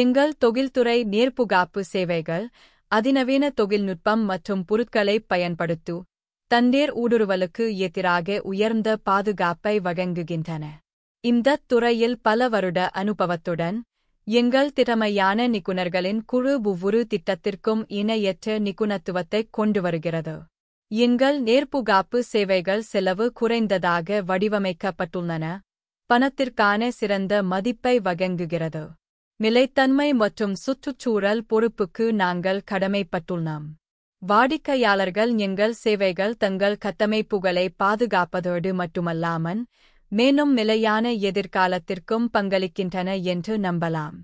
எங்கள் தொழில்துறை நேர்ப்புகாப்பு சேவைகள் அதிநவீன தொழில்நுட்பம் மற்றும் பொருட்களை பயன்படுத்து தண்ணீர் ஊடுருவலுக்கு எதிராக உயர்ந்த பாதுகாப்பை வழங்குகின்றன இந்த துறையில் பல வருட அனுபவத்துடன் எங்கள் திறமையான நிபுணர்களின் குழு ஒவ்வொரு திட்டத்திற்கும் இணையற்ற நிபுணத்துவத்தை கொண்டு வருகிறது எங்கள் நேர்ப்புகாப்பு சேவைகள் செலவு குறைந்ததாக வடிவமைக்கப்பட்டுள்ளன பணத்திற்கான சிறந்த மதிப்பை வகங்குகிறது நிலைத்தன்மை மற்றும் சுற்றுச்சூழல் பொறுப்புக்கு நாங்கள் கடமைப்பட்டுள்ளோம் வாடிக்கையாளர்கள் எங்கள் சேவைகள் தங்கள் கட்டமைப்புகளை பாதுகாப்பதோடு மட்டுமல்லாமல் மேலும் நிலையான எதிர்காலத்திற்கும் பங்களிக்கின்றன என்று நம்பலாம்